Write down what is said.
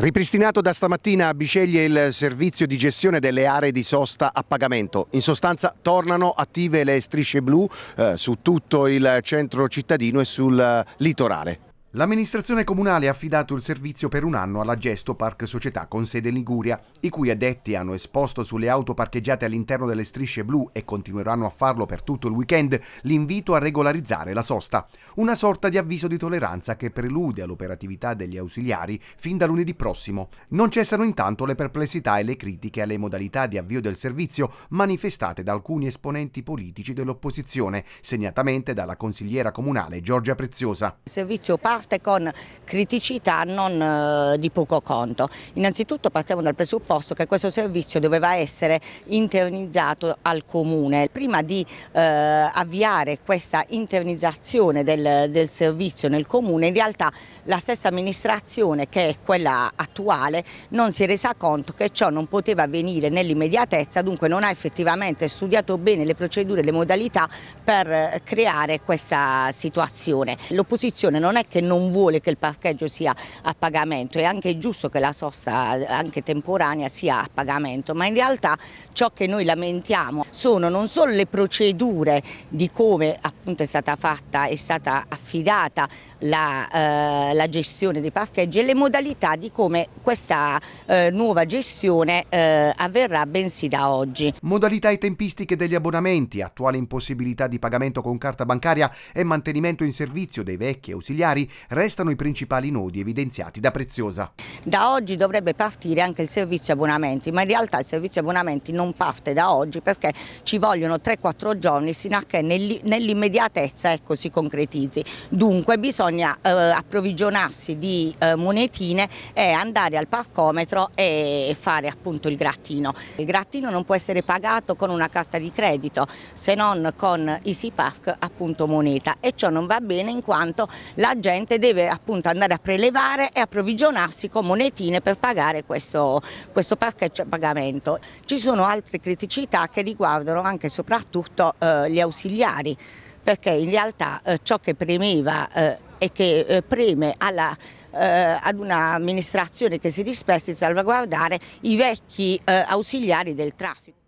Ripristinato da stamattina a Biceglie il servizio di gestione delle aree di sosta a pagamento. In sostanza tornano attive le strisce blu eh, su tutto il centro cittadino e sul eh, litorale. L'amministrazione comunale ha affidato il servizio per un anno alla Gesto Park Società con sede in Liguria, i cui addetti hanno esposto sulle auto parcheggiate all'interno delle strisce blu e continueranno a farlo per tutto il weekend l'invito a regolarizzare la sosta, una sorta di avviso di tolleranza che prelude all'operatività degli ausiliari fin da lunedì prossimo. Non cessano intanto le perplessità e le critiche alle modalità di avvio del servizio manifestate da alcuni esponenti politici dell'opposizione, segnatamente dalla consigliera comunale Giorgia Preziosa. Il servizio Park soft con criticità non eh, di poco conto. Innanzitutto partiamo dal presupposto che questo servizio doveva essere internizzato al Comune. Prima di eh, avviare questa internizzazione del, del servizio nel Comune, in realtà la stessa amministrazione che è quella attuale non si è resa conto che ciò non poteva avvenire nell'immediatezza, dunque non ha effettivamente studiato bene le procedure e le modalità per eh, creare questa situazione. L'opposizione non è che non non vuole che il parcheggio sia a pagamento, è anche giusto che la sosta anche temporanea sia a pagamento, ma in realtà ciò che noi lamentiamo sono non solo le procedure di come appunto è stata fatta, è stata affidata la, eh, la gestione dei parcheggi e le modalità di come questa eh, nuova gestione eh, avverrà bensì da oggi. Modalità e tempistiche degli abbonamenti, attuale impossibilità di pagamento con carta bancaria e mantenimento in servizio dei vecchi ausiliari restano i principali nodi evidenziati da Preziosa. Da oggi dovrebbe partire anche il servizio abbonamenti, ma in realtà il servizio abbonamenti non parte da oggi perché ci vogliono 3-4 giorni sino a che nell'immediatezza ecco, si concretizzi. Dunque bisogna eh, approvvigionarsi di eh, monetine e andare al parcometro e fare appunto il grattino. Il grattino non può essere pagato con una carta di credito se non con EasyPark appunto moneta e ciò non va bene in quanto la gente commerciante deve appunto andare a prelevare e approvvigionarsi con monetine per pagare questo, questo pagamento. Ci sono altre criticità che riguardano anche e soprattutto eh, gli ausiliari perché in realtà eh, ciò che premeva eh, e che eh, preme alla, eh, ad un'amministrazione che si dispresti salvaguardare i vecchi eh, ausiliari del traffico.